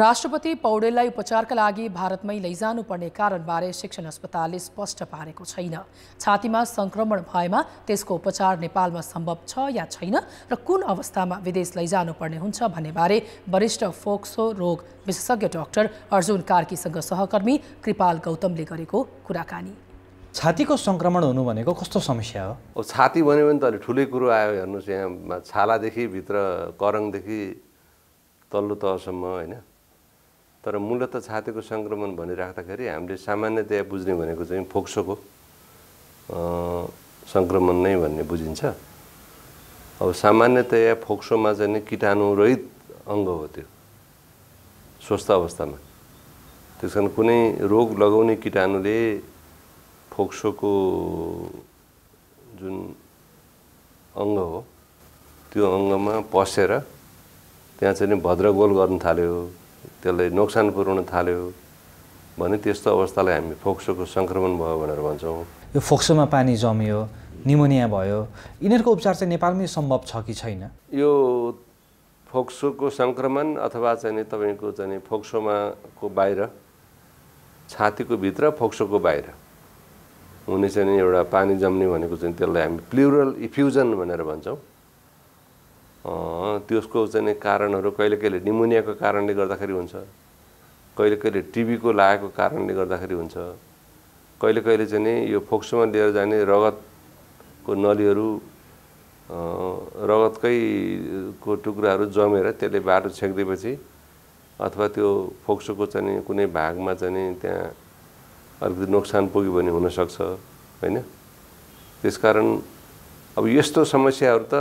राष्ट्रपति पौडेललाई उपचारका लागि भारतमै लैजानुपर्ने कारणबारे शिक्षण अस्पतालले स्पष्ट पारेको छैन छातीमा सङ्क्रमण भएमा त्यसको उपचार नेपालमा सम्भव छ या छैन र कुन अवस्थामा विदेश लैजानुपर्ने हुन्छ भन्नेबारे वरिष्ठ फोक्सो रोग विशेषज्ञ डाक्टर अर्जुन कार्कीसँग सहकर्मी कृपाल गौतमले गरेको कुराकानी छातीको सङ्क्रमण हुनु भनेको कस्तो समस्या हो छाती भन्यो भने त अलिक ठुलै कुरो आयो हेर्नुहोस् यहाँ छालादेखि भित्र करङदेखि तल्लो तहसम्म होइन तर मूलत छातीको सङ्क्रमण भनिराख्दाखेरि हामीले सामान्यतया बुझ्ने भनेको चाहिँ फोक्सोको सङ्क्रमण नै भन्ने बुझिन्छ अब सामान्यतया फोक्सोमा चाहिँ किटाणुरहित अङ्ग हो त्यो स्वस्थ अवस्थामा त्यस कारण कुनै रोग लगाउने किटाणुले फोक्सोको जुन अङ्ग हो त्यो अङ्गमा पसेर त्यहाँ चाहिँ नि भद्रगोल गर्न थाल्यो त्यसलाई नोक्सान पुर्याउन थाल्यो भने त्यस्तो अवस्थालाई हामी फोक्सोको सङ्क्रमण भयो भनेर भन्छौँ यो फोक्सोमा पानी जम्यो निमोनिया भयो यिनीहरूको उपचार चाहिँ नेपालमै सम्भव छ कि छैन यो फोक्सोको सङ्क्रमण अथवा चाहिँ तपाईँको चाहिँ फोक्सोमाको बाहिर छातीको भित्र फोक्सोको बाहिर हुने चाहिँ एउटा पानी जम्ने भनेको चाहिँ त्यसलाई हामी प्लुरल इफ्युजन भनेर भन्छौँ त्यसको चाहिँ कारणहरू कहिले कहिले निमोनियाको कारणले गर्दाखेरि हुन्छ कहिले कहिले टिबीको लागेको कारणले गर्दाखेरि हुन्छ कहिले कहिले चाहिँ नि यो फोक्सोमा लिएर जाने रगतको नलीहरू रगतकै को टुक्राहरू जमेर त्यसले बाटो छेकिदिएपछि अथवा त्यो फोक्सोको चाहिँ कुनै भागमा चाहिँ त्यहाँ अलिकति नोक्सान पुग्यो भने हुनसक्छ होइन त्यसकारण अब यस्तो समस्याहरू त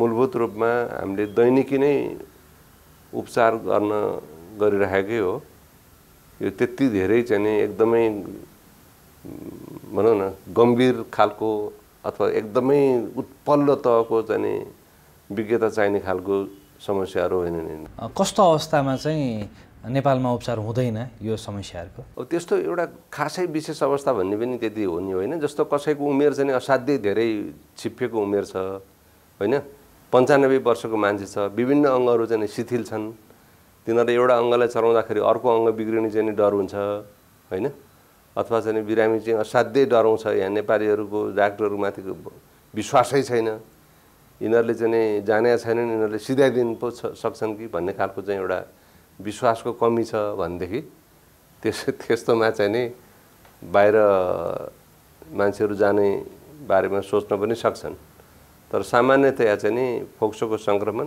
मूलभूत रूपमा हामीले दैनिकी नै उपचार गर्न गरिराखेकै हो यो त्यति धेरै चाहिँ एकदमै भनौँ न गम्भीर खालको अथवा एकदमै उत्पल्लो तहको चाहिँ विज्ञता चाहिने खालको समस्याहरू होइन कस्तो अवस्थामा चाहिँ नेपालमा उपचार हुँदैन यो समस्याहरूको अब त्यस्तो एउटा खासै विशेष अवस्था भन्ने पनि त्यति हो नि होइन जस्तो कसैको उमेर चाहिँ असाध्यै धेरै छिप्पिएको उमेर छ होइन पन्चानब्बे वर्षको मान्छे छ विभिन्न अङ्गहरू चाहिँ शिथिल छन् तिनीहरूले एउटा अङ्गलाई चलाउँदाखेरि अर्को अङ्ग बिग्रिने चाहिँ डर हुन्छ होइन अथवा चाहिँ बिरामी चाहिँ असाध्यै डराउँछ यहाँ नेपालीहरूको डाक्टरहरूमाथिको विश्वासै छैन यिनीहरूले चाहिँ जाने छैनन् यिनीहरूले सिधाइदिनु पो सक्छन् कि भन्ने खालको चाहिँ एउटा विश्वासको कमी छ भनेदेखि त्यस त्यस्तोमा चाहिँ नि बाहिर मान्छेहरू जाने बारेमा सोच्न पनि सक्छन् तर सामान्यतया चाहिँ नि फोक्सोको सङ्क्रमण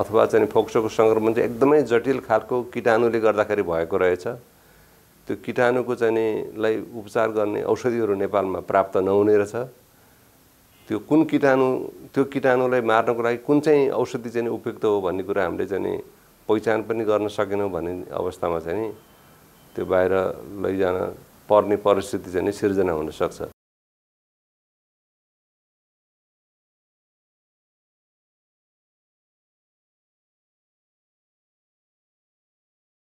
अथवा चाहिँ फोक्सोको सङ्क्रमण चाहिँ एकदमै जटिल खालको किटाणुले गर्दाखेरि भएको रहेछ त्यो किटाणुको चाहिँ लाई उपचार गर्ने औषधिहरू नेपालमा प्राप्त नहुने रहेछ त्यो कुन किटाणु त्यो किटाणुलाई मार्नको लागि कुन चाहिँ औषधि चाहिँ उपयुक्त हो भन्ने कुरा हामीले चाहिँ पहिचान पनि गर्न सकेनौँ भन्ने अवस्थामा चाहिँ त्यो बाहिर लैजान पर्ने परिस्थिति चाहिँ सिर्जना हुनसक्छ